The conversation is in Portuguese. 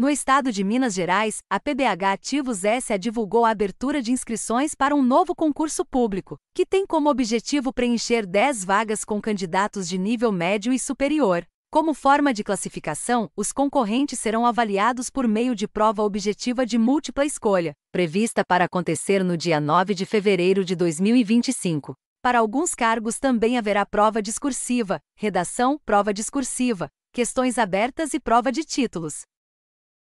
No estado de Minas Gerais, a PBH Ativos S divulgou a abertura de inscrições para um novo concurso público, que tem como objetivo preencher 10 vagas com candidatos de nível médio e superior. Como forma de classificação, os concorrentes serão avaliados por meio de prova objetiva de múltipla escolha, prevista para acontecer no dia 9 de fevereiro de 2025. Para alguns cargos também haverá prova discursiva, redação, prova discursiva, questões abertas e prova de títulos.